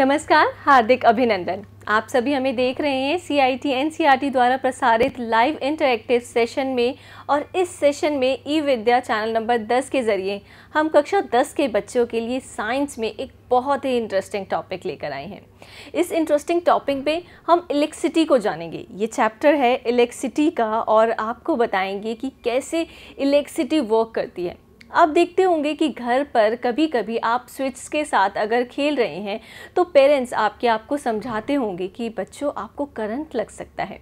नमस्कार हार्दिक अभिनंदन आप सभी हमें देख रहे हैं C I T N C R T द्वारा प्रसारित लाइव इंटरेक्टिव सेशन में और इस सेशन में ई विद्या चैनल नंबर 10 के ज़रिए हम कक्षा 10 के बच्चों के लिए साइंस में एक बहुत ही इंटरेस्टिंग टॉपिक लेकर आए हैं इस इंटरेस्टिंग टॉपिक में हम इलेक्ट्रिसिटी को जानेंगे ये चैप्टर है इलेक्ट्रिसिटी का और आपको बताएंगे कि कैसे इलेक्ट्रिसिटी वर्क करती है आप देखते होंगे कि घर पर कभी कभी आप स्विच के साथ अगर खेल रहे हैं तो पेरेंट्स आपके आपको समझाते होंगे कि बच्चों आपको करंट लग सकता है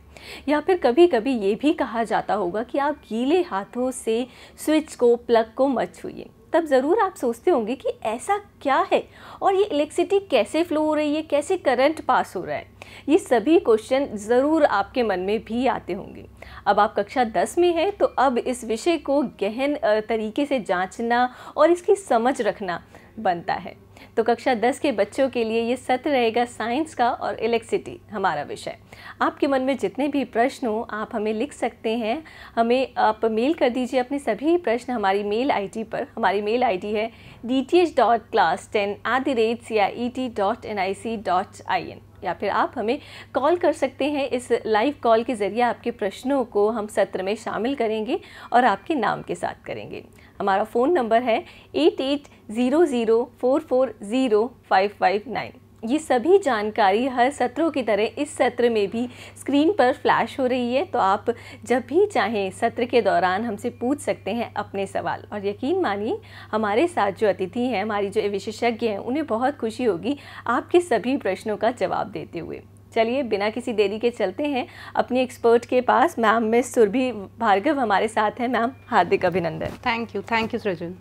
या फिर कभी कभी ये भी कहा जाता होगा कि आप गीले हाथों से स्विच को प्लग को मत छूए तब ज़रूर आप सोचते होंगे कि ऐसा क्या है और ये इलेक्ट्रिसिटी कैसे फ्लो हो रही है कैसे करंट पास हो रहा है ये सभी क्वेश्चन ज़रूर आपके मन में भी आते होंगे अब आप कक्षा दस में हैं तो अब इस विषय को गहन तरीके से जांचना और इसकी समझ रखना बनता है तो कक्षा दस के बच्चों के लिए ये सत्र रहेगा साइंस का और इलेक्ट्रिसिटी हमारा विषय आपके मन में जितने भी प्रश्न हो आप हमें लिख सकते हैं हमें आप मेल कर दीजिए अपने सभी प्रश्न हमारी मेल आईडी पर हमारी मेल आईडी है D T H dot class ten at the rate C I E T dot N I C dot I N या फिर आप हमें कॉल कर सकते हैं इस लाइव कॉल के ज़रिए आपके प्रश्नों को हम सत्र में शामिल करेंगे और आपके नाम के साथ करेंगे हमारा फ़ोन नंबर है eight eight zero zero four four zero five five nine ये सभी जानकारी हर सत्रों की तरह इस सत्र में भी स्क्रीन पर फ्लैश हो रही है तो आप जब भी चाहें सत्र के दौरान हमसे पूछ सकते हैं अपने सवाल और यकीन मानिए हमारे साथ जो अतिथि हैं हमारी जो विशेषज्ञ हैं उन्हें बहुत खुशी होगी आपके सभी प्रश्नों का जवाब देते हुए चलिए बिना किसी देरी के चलते हैं अपने एक्सपर्ट के पास मैम मिस सुरभि भार्गव हमारे साथ हैं मैम हार्दिक अभिनंदन thank you thank you Srijan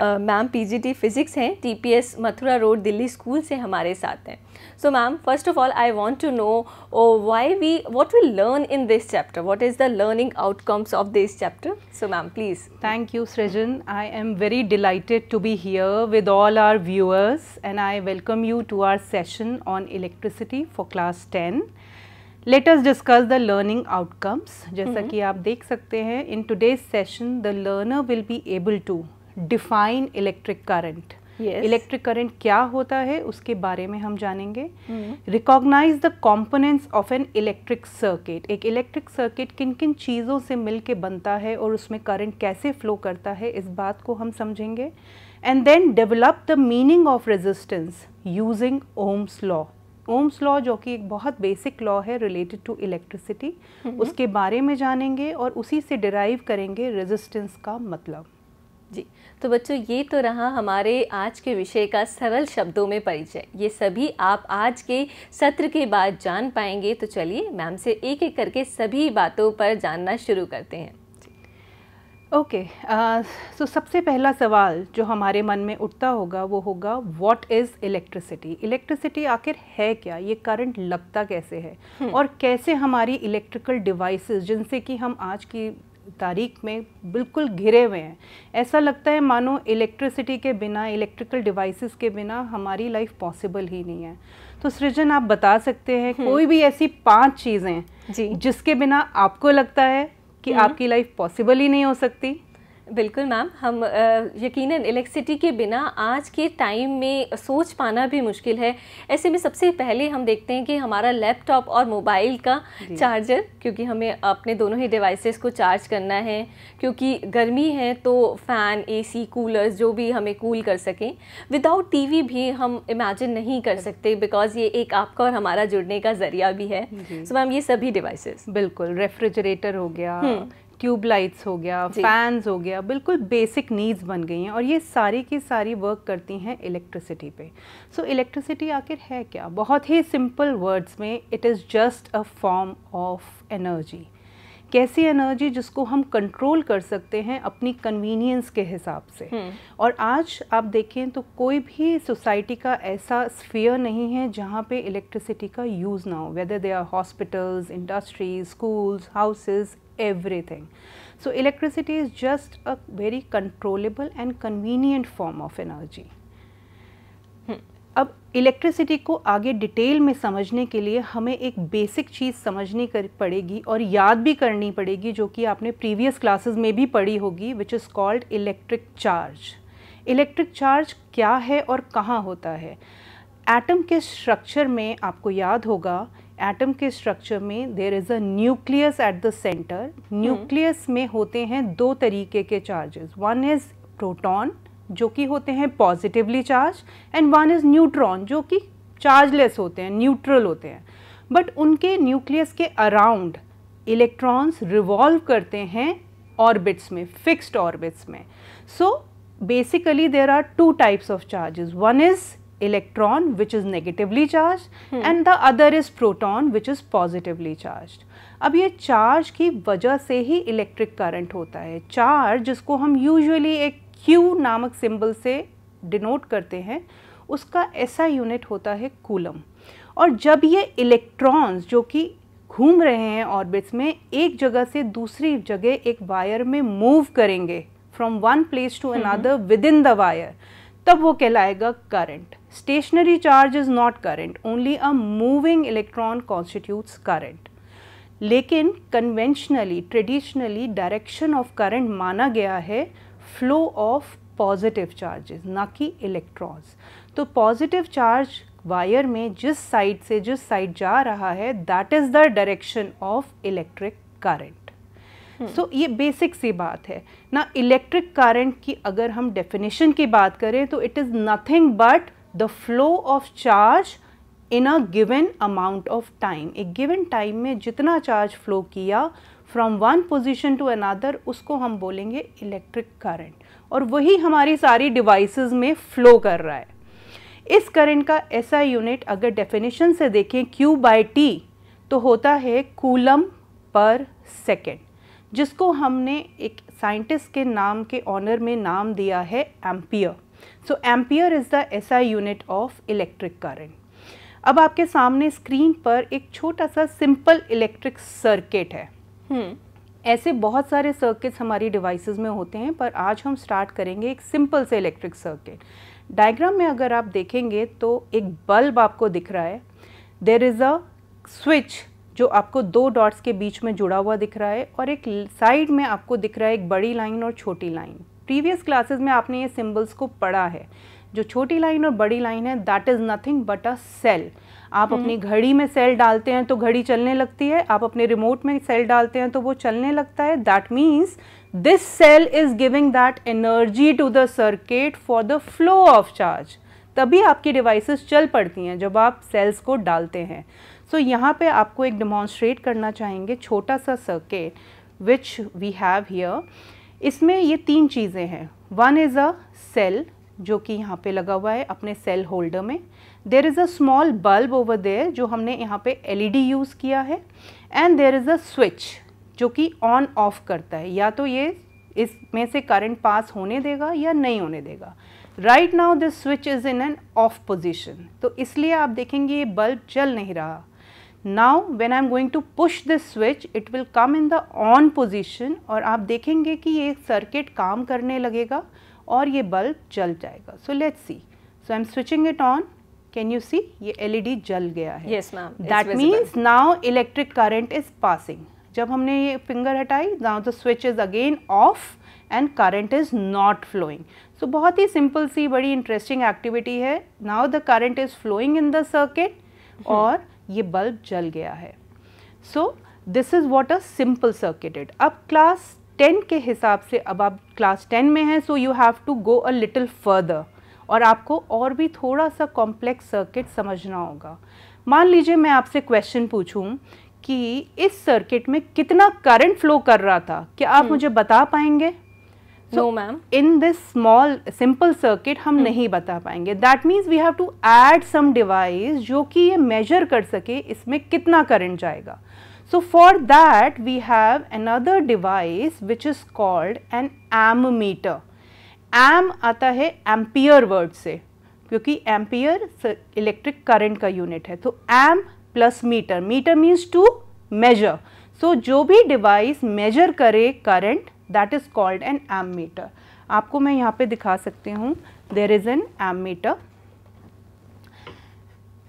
ma'am PGT physics हैं TPS Mathura road Delhi school से हमारे साथ हैं so ma'am first of all I want to know why we what we learn in this chapter what is the learning outcomes of this chapter so ma'am please thank you Srijan I am very delighted to be here with all our viewers and I welcome you to our session on electricity for class ten let us discuss the learning outcomes जैसा कि आप देख सकते हैं in today's session the learner will be able to define electric current electric current क्या होता है उसके बारे में हम जानेंगे recognise the components of an electric circuit एक इलेक्ट्रिक सर्किट किन किन चीज़ों से मिल बनता है और उसमें करंट कैसे फ्लो करता है इस बात को हम समझेंगे and then develop the meaning of resistance using Ohm's law Ohm's law जो कि एक बहुत बेसिक लॉ है रिलेटेड टू इलेक्ट्रिसिटी उसके बारे में जानेंगे और उसी से डिराइव करेंगे रेजिस्टेंस का मतलब तो बच्चों ये तो रहा हमारे आज के विषय का सरल शब्दों में परिचय ये सभी आप आज के सत्र के बाद जान पाएंगे तो चलिए मैम से एक एक करके सभी बातों पर जानना शुरू करते हैं okay okay, so uh, so सबसे पहला सवाल जो हमारे मन में उठता होगा वो होगा व्हाट इज़ इलेक्ट्रिसिटी इलेक्ट्रिसिटी आखिर है क्या ये करंट लगता कैसे है हम्म। और कैसे हमारी इलेक्ट्रिकल डिवाइसेस जिनसे कि हम आज की तारीख में बिल्कुल घिरे हुए हैं ऐसा लगता है मानो इलेक्ट्रिसिटी के बिना इलेक्ट्रिकल डिवाइसेस के बिना हमारी लाइफ पॉसिबल ही नहीं है तो सृजन आप बता सकते हैं हम्म। कोई भी ऐसी पांच चीज़ें जिसके बिना आपको लगता है कि हम्म। आपकी लाइफ पॉसिबल ही नहीं हो सकती बिल्कुल मैम हम यकीनन इलेक्ट्रिसिटी के बिना आज के टाइम में सोच पाना भी मुश्किल है ऐसे में सबसे पहले हम देखते हैं कि हमारा लैपटॉप और मोबाइल का चार्जर क्योंकि हमें अपने दोनों ही डिवाइसेस को चार्ज करना है क्योंकि गर्मी है तो फ़ैन एसी कूलर्स जो भी हमें कूल कर सकें विदाउट टीवी भी हम इमेजिन नहीं कर सकते बिकॉज़ ये एक आपका और हमारा जुड़ने का ज़रिया भी है सो so, मैम ये सभी डिवाइसेस बिल्कुल रेफ्रिजरेटर हो गया हम्म। ट्यूबलाइट्स हो गया फैंस हो गया बिल्कुल बेसिक नीड्स बन गई हैं और ये सारी की सारी वर्क करती हैं इलेक्ट्रिसिटी पे सो so, इलेक्ट्रिसिटी आखिर है क्या बहुत ही सिंपल वर्ड्स में it is just a form of energy कैसी एनर्जी जिसको हम कंट्रोल कर सकते हैं अपनी कन्वीनियंस के हिसाब से हम्म। और आज आप देखें तो कोई भी सोसाइटी का ऐसा स्फीयर नहीं है जहाँ पे इलेक्ट्रिसिटी का यूज़ ना हो whether they are hospitals industries schools houses everything. So electricity is just a very controllable and convenient form of energy. Hmm. अब इलेक्ट्रिसिटी को आगे डिटेल में समझने के लिए हमें एक बेसिक चीज़ समझनी कर पड़ेगी और याद भी करनी पड़ेगी जो कि आपने प्रीवियस क्लासेस में भी पढ़ी होगी which is called electric charge electric charge क्या है और कहाँ होता है एटम के स्ट्रक्चर में आपको याद होगा एटम के स्ट्रक्चर में there is a nucleus at the centre nucleus में होते हैं दो तरीके के चार्जेस वन इज़ प्रोटॉन जो कि होते हैं positively charge and one is neutron जो कि चार्जलेस होते हैं न्यूट्रल होते हैं बट उनके न्यूक्लियस के अराउंड इलेक्ट्रॉन्स रिवॉल्व करते हैं ऑर्बिट्स में फिक्स्ड ऑर्बिट्स में so basically there are two types of charges one is electron which is negatively charged hmm. and the other is proton which is positively charged अब ये charge की वजह से ही इलेक्ट्रिक करंट होता है चार्ज जिसको हम यूजुअली एक Q नामक सिंबल से डिनोट करते हैं उसका ऐसा यूनिट होता है कूलम और जब ये इलेक्ट्रॉन्स जो कि घूम रहे हैं ऑर्बिट्स में एक जगह से दूसरी जगह एक वायर में मूव करेंगे from one place to another within the wire तब वो कहलाएगा current stationary charge is not current only a moving electron constitutes current लेकिन conventionally traditionally direction of current माना गया है फ्लो ऑफ पॉजिटिव चार्जेस ना कि इलेक्ट्रॉन्स तो पॉजिटिव चार्ज वायर में जिस साइड से जिस साइड जा रहा है that is the direction of electric current so hmm. so, ये बेसिक सी बात है ना इलेक्ट्रिक करंट की अगर हम डेफिनेशन की बात करें तो it is nothing but the flow of charge in a given amount of time एक गिवन टाइम में जितना चार्ज फ्लो किया from one position to another उसको हम बोलेंगे इलेक्ट्रिक करंट और वही हमारी सारी डिवाइसेस में फ्लो कर रहा है इस करंट का ऐसा यूनिट अगर डेफिनेशन से देखें क्यू बाई टी तो होता है कूलम पर सेकेंड जिसको हमने एक साइंटिस्ट के नाम के ऑनर में नाम दिया है ampere so ampere is the SI unit of electric current अब आपके सामने स्क्रीन पर एक छोटा सा सिंपल इलेक्ट्रिक सर्किट है हम्म। ऐसे बहुत सारे सर्किट्स हमारी डिवाइसेस में होते हैं पर आज हम स्टार्ट करेंगे एक सिंपल से इलेक्ट्रिक सर्किट डायग्राम में अगर आप देखेंगे तो एक बल्ब आपको दिख रहा है देर इज़ अ स्विच जो आपको दो डॉट्स के बीच में जुड़ा हुआ दिख रहा है और एक साइड में आपको दिख रहा है एक बड़ी लाइन और छोटी लाइन प्रीवियस क्लासेस में आपने ये सिम्बल्स को पढ़ा है जो छोटी लाइन और बड़ी लाइन है that is nothing but a cell आप हम्म। अपनी घड़ी में सेल डालते हैं तो घड़ी चलने लगती है आप अपने रिमोट में सेल डालते हैं तो वो चलने लगता है that means this cell is giving that energy to the circuit for the flow of charge तभी आपकी डिवाइसेस चल पड़ती हैं जब आप सेल्स को डालते हैं सो so, यहाँ पे आपको एक डिमॉन्स्ट्रेट करना चाहेंगे छोटा सा circuit which we have here इसमें ये तीन चीज़ें हैं वन इज़ अ सेल जो कि यहाँ पे लगा हुआ है अपने सेल होल्डर में there is a small bulb over there जो हमने यहाँ पे एलईडी यूज़ e किया है and there is a switch जो कि ऑन ऑफ करता है या तो ये इसमें से करंट पास होने देगा या नहीं होने देगा right now this switch is in an off position तो इसलिए आप देखेंगे ये बल्ब जल नहीं रहा now when I am going to push this switch it will come in the on position और आप देखेंगे कि ये circuit काम करने लगेगा और ये bulb जल जाएगा so let's see so I am switching it on can you see ये LED जल गया है yes ma'am that means now electric current is passing जब हमने ये फिंगर हटाई now the switch is again off and current is not flowing so बहुत ही सिंपल सी बड़ी इंटरेस्टिंग एक्टिविटी है now the current is flowing in the circuit और ये बल्ब जल गया है so this is what a simple circuited अब क्लास टेन के हिसाब से अब आप क्लास टेन में हैं so you have to go a little further और आपको और भी थोड़ा सा कॉम्प्लेक्स सर्किट समझना होगा मान लीजिए मैं आपसे क्वेश्चन पूछूं कि इस सर्किट में कितना करंट फ्लो कर रहा था क्या आप हम्म। मुझे बता पाएंगे no ma'am in this small simple circuit हम hmm. नहीं बता पाएंगे that means we have to add some device जो कि ये मेजर कर सके इसमें कितना करंट जाएगा so for that we have another device which is called an ammeter am आता है एम्पियर वर्ड से क्योंकि एम्पियर इलेक्ट्रिक करंट का यूनिट है तो am plus meter meter means to measure so जो भी डिवाइस मेजर करे current that is called an ammeter आपको मैं यहाँ पे दिखा सकती हूँ there is an ammeter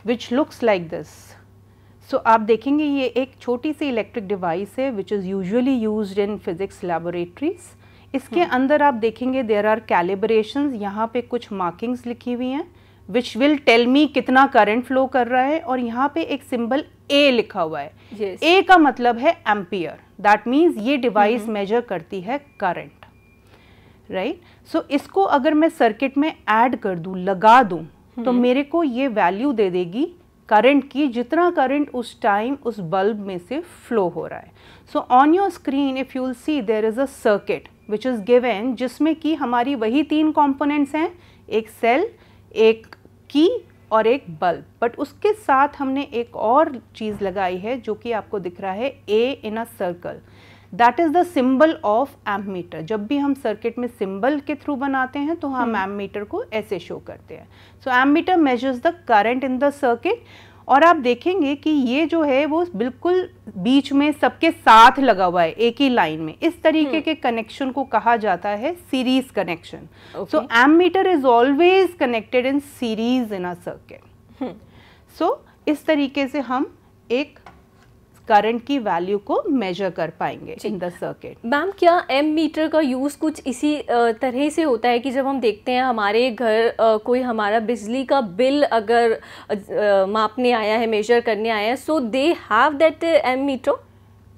which looks like this so आप देखेंगे ये एक छोटी सी इलेक्ट्रिक डिवाइस है which is usually use in physics laboratories इसके hmm. अंदर आप देखेंगे देर आर कैलिब्रेशन यहाँ पे कुछ मार्किंग्स लिखी हुई हैं विच विल टेल मी कितना करंट फ्लो कर रहा है और यहाँ पे एक सिंबल ए लिखा हुआ है yes. ए का मतलब है एम्पियर दैट मीन्स ये डिवाइस मेजर करती है करंट राइट सो इसको अगर मैं सर्किट में ऐड कर दूँ लगा दूँ तो हम्म। मेरे को ये वैल्यू दे देगी करंट की जितना करंट उस टाइम उस बल्ब में से फ्लो हो रहा है so on your screen if will see there is a circuit which is given जिसमें कि हमारी वही तीन कॉम्पोनेंट्स हैं एक सेल एक की और एक बल्ब बट उसके साथ हमने एक और चीज़ लगाई है जो कि आपको दिख रहा है A in a circle that is the symbol of ammeter जब भी हम सर्किट में सिंबल के थ्रू बनाते हैं तो हम एम हम्म। मीटर को ऐसे शो करते हैं so ammeter measures the current in the circuit और आप देखेंगे कि ये जो है वो बिल्कुल बीच में सबके साथ लगा हुआ है एक ही लाइन में इस तरीके हम्म। के कनेक्शन को कहा जाता है series connection so ammeter is always connected in series in a circuit so इस तरीके से हम एक करंट की वैल्यू को मेजर कर पाएंगे इन द सर्किट मैम क्या एम मीटर का यूज़ कुछ इसी तरह से होता है कि जब हम देखते हैं हमारे घर कोई हमारा बिजली का बिल अगर मापने आया है मेजर करने आया है so they have that ammeter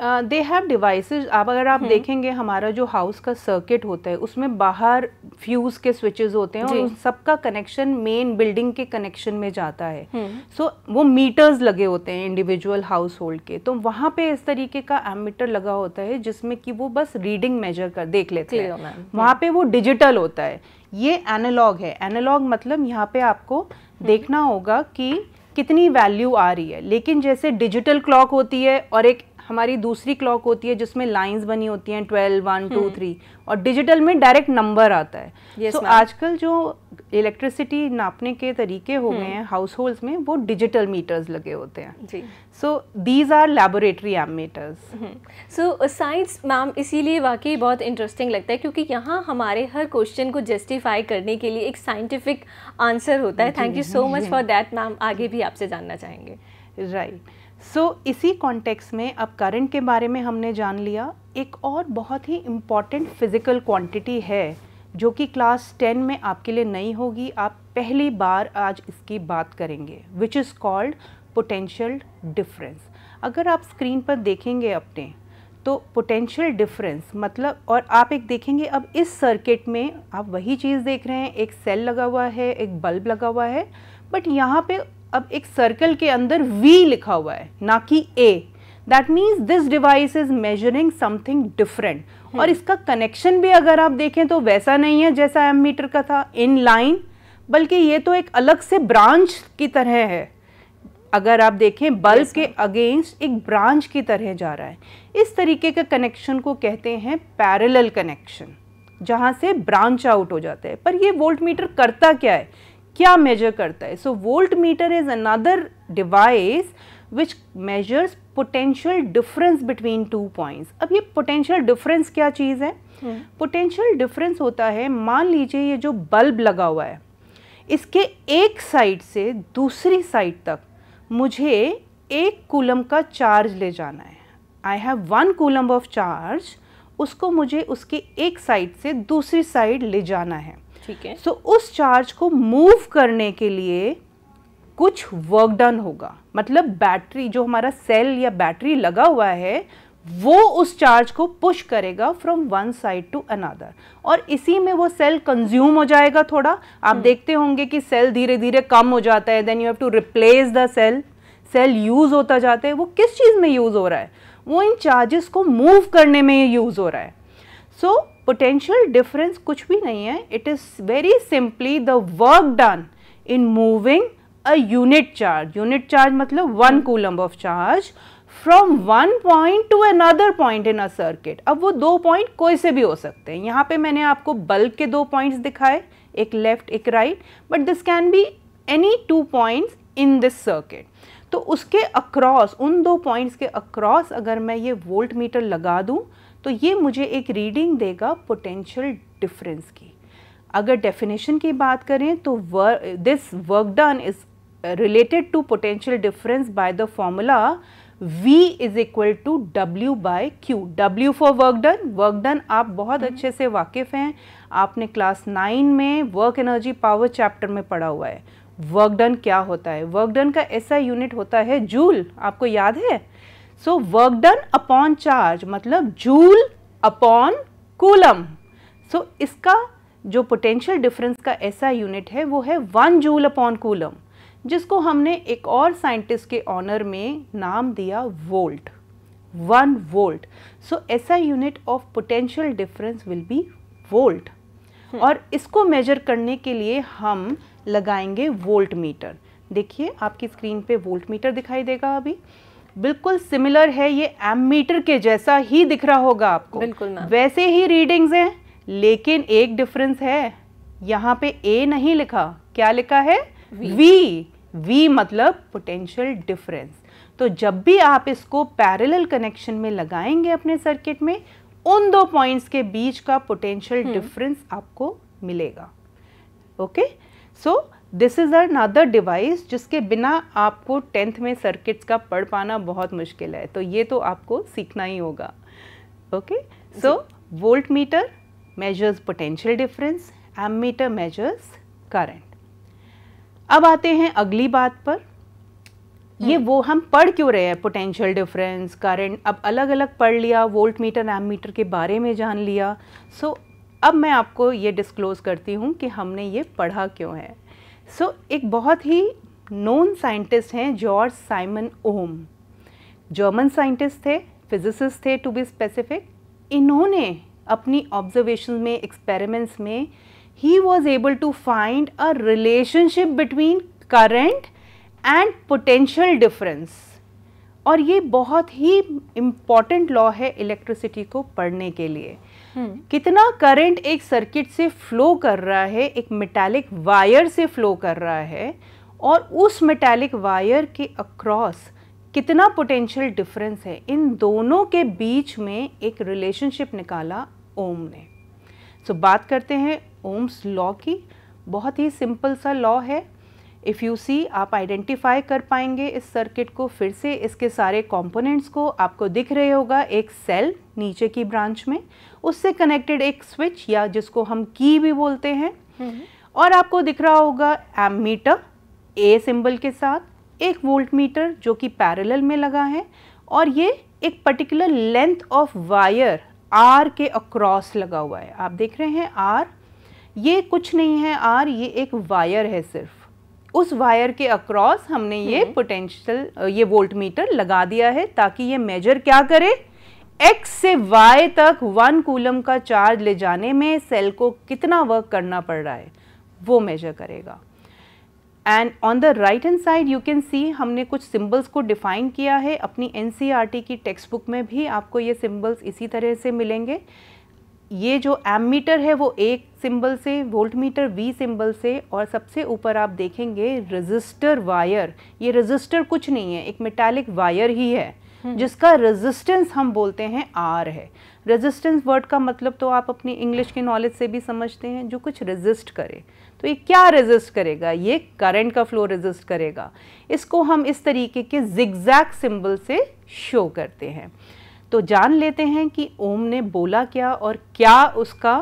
they have device अब अगर आप हम्म। देखेंगे हमारा जो हाउस का सर्किट होता है उसमें बाहर फ्यूज़ के स्विचेस होते हैं और सबका कनेक्शन मेन बिल्डिंग के कनेक्शन में जाता है सो हम्म। so, वो मीटर्स लगे होते हैं इंडिविजुअल हाउस होल्ड के तो वहाँ पे इस तरीके का एमीटर लगा होता है जिसमें कि वो बस रीडिंग मेजर कर देख लेते हैं वहाँ हम्म। पे वो डिजिटल होता है ये एनालॉग है एनालॉग मतलब यहाँ पे आपको देखना होगा कि कितनी वैल्यू आ रही है लेकिन जैसे डिजिटल क्लॉक होती है और एक हमारी दूसरी क्लॉक होती है जिसमें लाइंस बनी होती हैं twelve one two hmm. Three और डिजिटल में डायरेक्ट नंबर आता है सो yes, so, आजकल जो इलेक्ट्रिसिटी नापने के तरीके हो गए हैं हाउस हम्म। होल्ड में वो डिजिटल मीटर्स लगे होते हैं so these are laboratory ammeters so science ma'am इसीलिए वाकई बहुत इंटरेस्टिंग लगता है क्योंकि यहाँ हमारे हर क्वेश्चन को जस्टिफाई करने के लिए एक साइंटिफिक आंसर होता है thank you so much for that ma'am आगे भी आपसे जानना चाहेंगे राइट right. सो so, इसी कॉन्टेक्स्ट में अब करंट के बारे में हमने जान लिया एक और बहुत ही इम्पॉर्टेंट फिज़िकल क्वांटिटी है जो कि क्लास टेन में आपके लिए नई होगी आप पहली बार आज इसकी बात करेंगे which is called potential difference अगर आप स्क्रीन पर देखेंगे अपने तो पोटेंशियल डिफरेंस मतलब और आप एक देखेंगे अब इस सर्किट में आप वही चीज़ देख रहे हैं एक सेल लगा हुआ है एक बल्ब लगा हुआ है बट यहाँ पे अब एक सर्कल के अंदर V लिखा हुआ है ना कि A that means this device is measuring something different और इसका कनेक्शन भी अगर आप देखें तो वैसा नहीं है जैसा एम मीटर का था इन लाइन बल्कि ये तो एक अलग से ब्रांच की तरह है अगर आप देखें बल्ब yes, के अगेंस्ट एक ब्रांच की तरह जा रहा है इस तरीके के कनेक्शन को कहते हैं पैरेलल कनेक्शन जहां से ब्रांच आउट हो जाते हैं पर ये वोल्ट मीटर करता क्या है क्या मेजर करता है so voltmeter is another device which measures potential difference between two points अब ये पोटेंशियल डिफरेंस क्या चीज़ है पोटेंशियल hmm. डिफरेंस होता है मान लीजिए ये जो बल्ब लगा हुआ है इसके एक साइड से दूसरी साइड तक मुझे एक कूलम का चार्ज ले जाना है I have one coulomb of charge उसको मुझे उसके एक साइड से दूसरी साइड ले जाना है ठीक है सो उस चार्ज को मूव करने के लिए कुछ वर्क डन होगा मतलब बैटरी जो हमारा सेल या बैटरी लगा हुआ है वो उस चार्ज को पुश करेगा from one side to another और इसी में वो सेल कंज्यूम हो जाएगा थोड़ा आप हम्म। देखते होंगे कि सेल धीरे धीरे कम हो जाता है then you have to replace the cell cell use होता जाता है वो किस चीज़ में यूज़ हो रहा है वो इन चार्जेस को मूव करने में यूज़ हो रहा है सो so, पोटेंशियल डिफरेंस कुछ भी नहीं है it is very simply the work done in moving a unit charge unit charge मतलब one coulomb of charge from one point to another point in a circuit अब वो दो पॉइंट कोई से भी हो सकते हैं यहाँ पे मैंने आपको बल्ब के दो पॉइंट्स दिखाए एक लेफ्ट एक right but this can be any two points in this circuit तो उसके अक्रॉस उन दो पॉइंट्स के अक्रॉस अगर मैं ये वोल्ट मीटर लगा दूँ तो ये मुझे एक रीडिंग देगा पोटेंशियल डिफरेंस की अगर डेफिनेशन की बात करें तो this work done is related to potential difference by the formula V is equal to W by Q W for work done work done आप बहुत हम्म। अच्छे से वाकिफ़ हैं आपने क्लास नाइन में वर्क एनर्जी पावर चैप्टर में पढ़ा हुआ है वर्क डन क्या होता है वर्क डन का ऐसा यूनिट होता है जूल आपको याद है so work done upon charge मतलब जूल अपॉन कूलम सो इसका जो पोटेंशियल डिफरेंस का ऐसा यूनिट है वो है वन जूल अपॉन कूलम जिसको हमने एक और साइंटिस्ट के ऑनर में नाम दिया volt one volt so SI unit of potential difference will be volt और इसको मेजर करने के लिए हम लगाएंगे वोल्ट मीटर देखिए आपकी स्क्रीन पे वोल्ट मीटर दिखाई देगा अभी बिल्कुल सिमिलर है ये एम के जैसा ही दिख रहा होगा आपको बिल्कुल वैसे ही रीडिंग्स हैं लेकिन एक डिफरेंस है यहाँ पे ए नहीं लिखा क्या लिखा है वी वी मतलब पोटेंशियल डिफरेंस तो जब भी आप इसको पैरेलल कनेक्शन में लगाएंगे अपने सर्किट में उन दो पॉइंट्स के बीच का पोटेंशियल डिफरेंस हम्म। आपको मिलेगा okay so so, this is another device जिसके बिना आपको टेंथ में सर्किट्स का पढ़ पाना बहुत मुश्किल है तो ये तो आपको सीखना ही होगा okay so voltmeter measures potential difference ammeter measures current अब आते हैं अगली बात पर ये हम्म। वो हम पढ़ क्यों रहे हैं पोटेंशियल डिफरेंस करंट अब अलग अलग पढ़ लिया वोल्ट मीटर एम मीटर के बारे में जान लिया सो so, अब मैं आपको ये डिस्क्लोज़ करती हूँ कि हमने ये पढ़ा क्यों है सो so, एक बहुत ही नोन साइंटिस्ट हैं George Simon Ohm German scientist थे फिजिसिस्ट थे टू बी स्पेसिफिक इन्होंने अपनी ऑब्जर्वेशन में एक्सपेरिमेंट्स में ही was able to find a relationship between current and potential difference और ये बहुत ही इम्पॉर्टेंट लॉ है इलेक्ट्रिसिटी को पढ़ने के लिए हम्म। कितना करंट एक सर्किट से फ्लो कर रहा है एक मेटालिक वायर से फ्लो कर रहा है और उस मेटालिक वायर के अक्रॉस कितना पोटेंशियल डिफरेंस है इन दोनों के बीच में एक रिलेशनशिप निकाला ओम ने सो so, बात करते हैं ओम्स लॉ की बहुत ही सिंपल सा लॉ है इफ़ यू सी आप आइडेंटिफाई कर पाएंगे इस सर्किट को फिर से इसके सारे कंपोनेंट्स को आपको दिख रहे होगा एक सेल नीचे की ब्रांच में उससे कनेक्टेड एक स्विच या जिसको हम की भी बोलते हैं हम्म। और आपको दिख रहा होगा एम मीटर ए सिंबल के साथ एक वोल्ट मीटर जो कि पैरेलल में लगा है और ये एक particular length of wire R के अक्रॉस लगा हुआ है आप देख रहे हैं आर ये कुछ नहीं है आर ये एक वायर है सिर्फ उस वायर के अक्रॉस हमने ये पोटेंशियल हम्म। ये वोल्ट मीटर लगा दिया है ताकि ये मेजर क्या करे एक्स से वाई तक वन कूलम का चार्ज ले जाने में सेल को कितना वर्क करना पड़ रहा है वो मेजर करेगा and on the right hand side you can see हमने कुछ सिंबल्स को डिफ़ाइन किया है अपनी एन e की टेक्स्ट बुक में भी आपको ये सिम्बल्स इसी तरह से मिलेंगे ये जो एमीटर है वो एक सिंबल से वोल्ट मीटर वी सिंबल से और सबसे ऊपर आप देखेंगे रेजिस्टर वायर ये रेजिस्टर कुछ नहीं है एक मेटालिक वायर ही है हम्म। जिसका रेजिस्टेंस हम बोलते हैं आर है रेजिस्टेंस वर्ड का मतलब तो आप अपनी इंग्लिश के नॉलेज से भी समझते हैं जो कुछ रेजिस्ट करे तो ये क्या रेजिस्ट करेगा ये करंट का फ्लो रेजिस्ट करेगा इसको हम इस तरीके के जिग्जैक सिंबल से शो करते हैं तो जान लेते हैं कि ओम ने बोला क्या और क्या उसका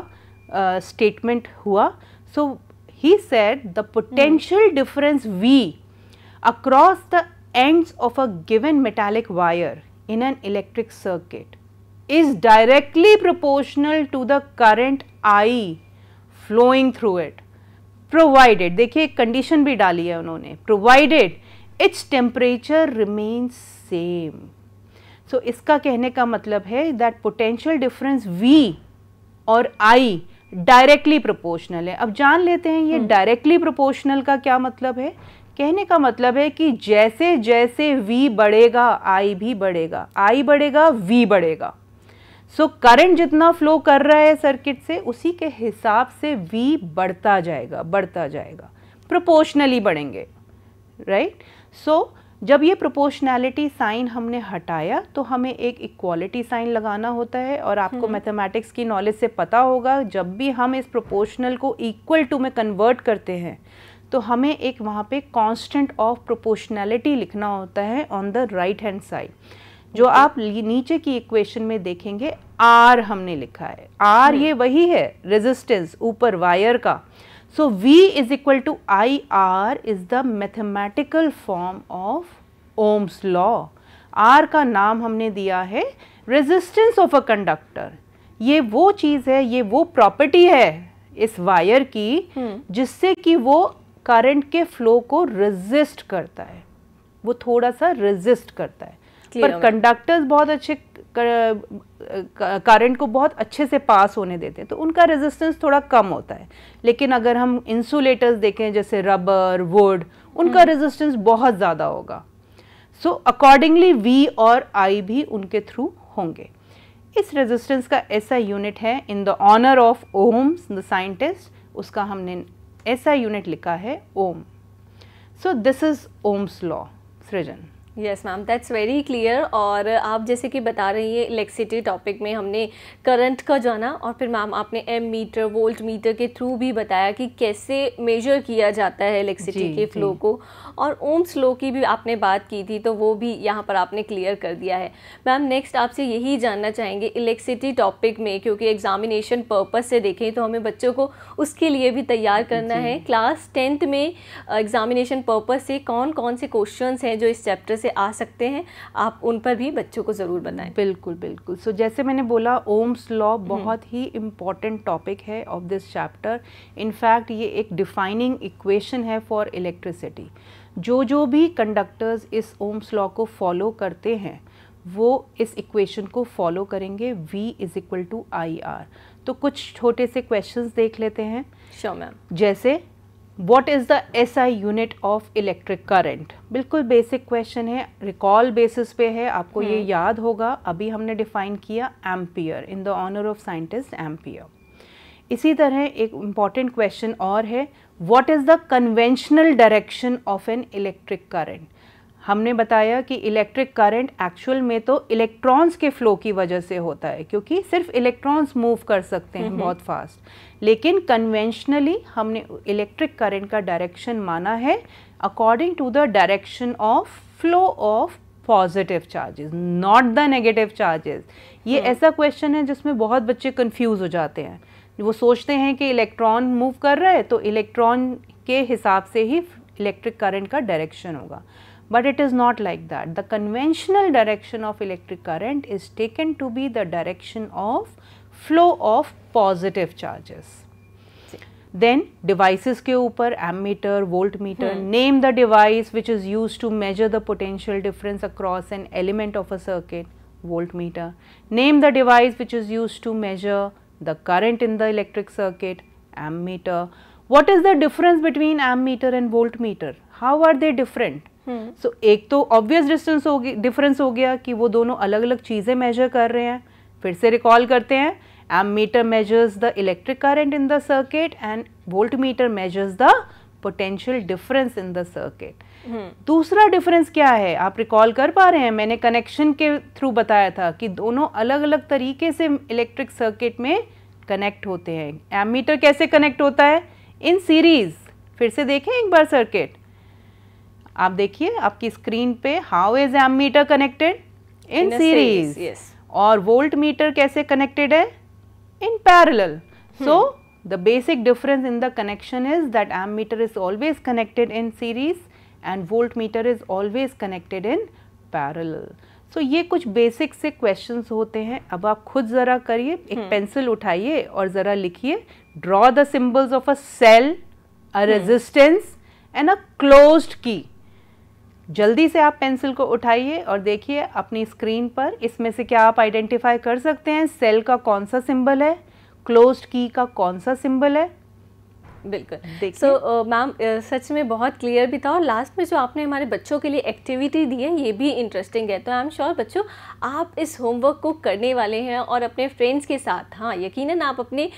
स्टेटमेंट uh, हुआ so he said the potential difference V across the ends of a given metallic wire in an electric circuit is directly proportional to the current I flowing through it provided देखिए condition भी डाली है उन्होंने provided its temperature remains same so इसका कहने का मतलब है दैट पोटेंशियल डिफरेंस वी और आई डायरेक्टली प्रोपोर्शनल है अब जान लेते हैं ये डायरेक्टली प्रोपोर्शनल का क्या मतलब है कहने का मतलब है कि जैसे जैसे v बढ़ेगा i भी बढ़ेगा hmm. i बढ़ेगा v बढ़ेगा सो so, करंट जितना फ्लो कर रहा है सर्किट से उसी के हिसाब से v बढ़ता जाएगा बढ़ता जाएगा प्रोपोर्शनली बढ़ेंगे राइट right? सो so, जब ये प्रोपोर्शनैलिटी साइन हमने हटाया तो हमें एक इक्वालिटी साइन लगाना होता है और आपको मैथमेटिक्स हम्म। की नॉलेज से पता होगा जब भी हम इस प्रोपोर्शनल को इक्वल टू में कन्वर्ट करते हैं तो हमें एक वहाँ पे कांस्टेंट ऑफ प्रोपोर्शनैलिटी लिखना होता है on the right hand side जो आप नीचे की इक्वेशन में देखेंगे आर हमने लिखा है आर हम्म। ये वही है रेजिस्टेंस ऊपर वायर का So V is equal to IR is the mathematical form of Ohm's law. R का नाम हमने दिया है resistance of a conductor. ये वो चीज़ है ये वो प्रॉपर्टी है इस वायर की हम्म। जिससे कि वो करंट के फ्लो को रेजिस्ट करता है वो थोड़ा सा रेजिस्ट करता है पर कंडक्टर्स बहुत अच्छे करंट को बहुत अच्छे से पास होने देते हैं तो उनका रेजिस्टेंस थोड़ा कम होता है लेकिन अगर हम इंसुलेटर्स देखें जैसे रबर वुड उनका रेजिस्टेंस हम्म। बहुत ज़्यादा होगा सो अकॉर्डिंगली वी और आई भी उनके थ्रू होंगे इस रेजिस्टेंस का ऐसा यूनिट है in the honour of Ohm's the scientist उसका हमने ऐसा यूनिट लिखा है ohm so this is Ohm's law Srijan yes ma'am that's very clear और आप जैसे कि बता रही हैं इलेक्ट्रिसिटी टॉपिक में हमने करंट का जाना और फिर मैम आपने एम मीटर वोल्ट मीटर के थ्रू भी बताया कि कैसे मेजर किया जाता है इलेक्ट्रिसिटी के फ्लो को और ओम स्लो की भी आपने बात की थी तो वो भी यहाँ पर आपने क्लियर कर दिया है मैम नेक्स्ट आपसे यही जानना चाहेंगे इलेक्ट्रिसिटी टॉपिक में क्योंकि एग्जामिनेशन पर्पज़ से देखें तो हमें बच्चों को उसके लिए भी तैयार करना है क्लास टेंथ में एग्जामिनेशन पर्पज़ से कौन कौन से क्वेश्चन हैं जो इस चैप्टर से से आ सकते हैं आप उन पर भी बच्चों को ज़रूर बनाएं बिल्कुल बिल्कुल सो so, जैसे मैंने बोला ओम्स हम्म। लॉ बहुत ही इम्पॉर्टेंट टॉपिक है ऑफ दिस चैप्टर इनफैक्ट ये एक डिफाइनिंग इक्वेशन है फॉर इलेक्ट्रिसिटी जो जो भी कंडक्टर्स इस ओम्स लॉ को फॉलो करते हैं वो इस इक्वेशन को फॉलो करेंगे V is equal to I R तो कुछ छोटे से क्वेश्चंस देख लेते हैं श्योर sure, मैम जैसे what is the S I unit of electric current बिल्कुल बेसिक क्वेश्चन है रिकॉल बेसिस पे है आपको ये हम्म। याद होगा अभी हमने डिफाइन किया ampere in the honour of scientist Ampere इसी तरह एक इम्पॉर्टेंट क्वेश्चन और है what is the conventional direction of an electric current हमने बताया कि इलेक्ट्रिक करंट एक्चुअल में तो इलेक्ट्रॉन्स के फ्लो की वजह से होता है क्योंकि सिर्फ इलेक्ट्रॉन्स मूव कर सकते हैं बहुत फास्ट लेकिन कन्वेंशनली हमने इलेक्ट्रिक करंट का डायरेक्शन माना है according to the direction of flow of positive charges not the negative charges ये हम्म। ऐसा क्वेश्चन है जिसमें बहुत बच्चे कन्फ्यूज हो जाते हैं वो सोचते हैं कि इलेक्ट्रॉन मूव कर रहा है तो इलेक्ट्रॉन के हिसाब से ही इलेक्ट्रिक करंट का डायरेक्शन होगा but it is not like that. The conventional direction of electric current is taken to be the direction of flow of positive charges. Then devices ke ऊपर ammeter, voltmeter. Hmm. Name the device which is used to measure the potential difference across an element of a circuit. Voltmeter. Name the device which is used to measure the current in the electric circuit, ammeter. What is the difference between ammeter and voltmeter? How are they different? So hmm. so, एक तो obvious distance होगी difference हो गया कि वो दोनों अलग अलग चीज़ें मेजर कर रहे हैं फिर से रिकॉल करते हैं meter measures the electric current in the circuit and voltmeter measures the potential difference in the circuit दूसरा डिफरेंस क्या है आप रिकॉल कर पा रहे हैं मैंने कनेक्शन के थ्रू बताया था कि दोनों अलग अलग तरीके से इलेक्ट्रिक सर्किट में कनेक्ट होते हैं मीटर कैसे कनेक्ट होता है इन सीरीज फिर से देखें एक बार सर्किट आप देखिए आपकी स्क्रीन पे how is ammeter connected in series और वोल्ट मीटर कैसे कनेक्टेड है in parallel so difference in the connection is that ammeter is always connected in series and voltmeter is always connected in parallel so ये कुछ basic से questions होते हैं अब आप खुद ज़रा करिए एक पेंसिल hmm. उठाइए और ज़रा लिखिए draw the symbols of a cell a resistance and a closed key जल्दी से आप पेंसिल को उठाइए और देखिए अपनी स्क्रीन पर इसमें से क्या आप आइडेंटिफाई कर सकते हैं सेल का कौन सा सिंबल है क्लोज्ड की का कौन सा सिंबल है बिल्कुल सो मैम सच में बहुत क्लियर भी था और लास्ट में जो आपने हमारे बच्चों के लिए एक्टिविटी दी है ये भी इंटरेस्टिंग है तो आई एम श्योर बच्चों आप इस होमवर्क को करने वाले हैं और अपने फ्रेंड्स के साथ हाँ यकीन आप अपने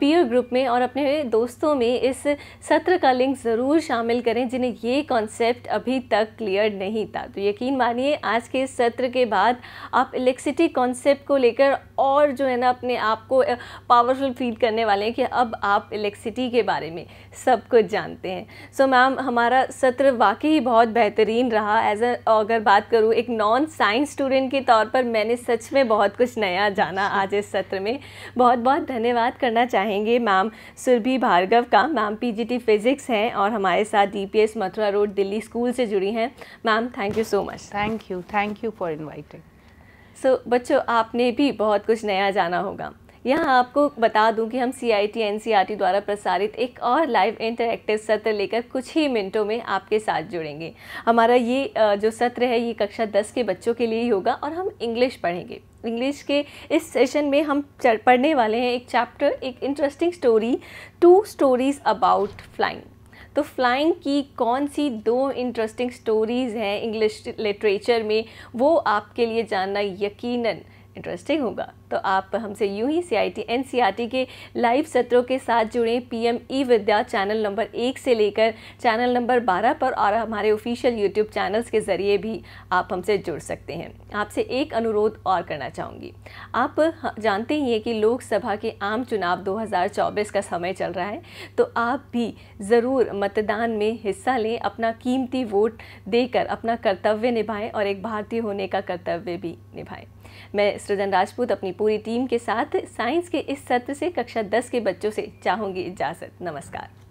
पीयर ग्रुप में और अपने दोस्तों में इस सत्र का लिंक ज़रूर शामिल करें जिन्हें ये कॉन्सेप्ट अभी तक क्लियर नहीं था तो यकीन मानिए आज के इस सत्र के बाद आप इलेक्ट्रिसिटी कॉन्सेप्ट को लेकर और जो है ना अपने आप को पावरफुल फील करने वाले हैं कि अब आप इलेक्ट्रिसिटी के बारे में में सब कुछ जानते हैं सो so, मैम हमारा सत्र वाकई ही बहुत बेहतरीन रहा एज अगर बात करूँ एक नॉन साइंस स्टूडेंट के तौर पर मैंने सच में बहुत कुछ नया जाना आज इस सत्र में बहुत बहुत धन्यवाद करना चाहेंगे मैम सुरभि भार्गव का मैम पीजीटी फिज़िक्स हैं और हमारे साथ DPS Mathura road Delhi school से जुड़ी हैं ma'am thank you so much thank you thank you for inviting so बच्चों आपने भी बहुत कुछ नया जाना होगा यहाँ आपको बता दूं कि हम C I T N C R T द्वारा प्रसारित एक और लाइव इंटरैक्टिव सत्र लेकर कुछ ही मिनटों में आपके साथ जुड़ेंगे हमारा ये जो सत्र है ये कक्षा दस के बच्चों के लिए ही होगा और हम इंग्लिश पढ़ेंगे इंग्लिश के इस सेशन में हम पढ़ने वाले हैं एक चैप्टर एक interesting story two stories about flying तो फ्लाइंग की कौन सी दो इंटरेस्टिंग स्टोरीज़ हैं इंग्लिश लिटरेचर में वो आपके लिए जानना यकीनन इंटरेस्टिंग होगा तो आप हमसे यूं ही C I T N C R T के लाइव सत्रों के साथ जुड़ें P M E Vidya channel number एक से लेकर चैनल नंबर बारह पर और हमारे ऑफिशियल यूट्यूब चैनल्स के ज़रिए भी आप हमसे जुड़ सकते हैं आपसे एक अनुरोध और करना चाहूँगी आप जानते ही हैं कि लोकसभा के आम चुनाव 2024 का समय चल रहा है तो आप भी ज़रूर मतदान में हिस्सा लें अपना कीमती वोट देकर अपना कर्तव्य निभाएँ और एक भारतीय होने का कर्तव्य भी निभाएँ मैं सृजन राजपूत अपनी पूरी टीम के साथ साइंस के इस सत्र से कक्षा 10 के बच्चों से चाहूँगी इजाज़त नमस्कार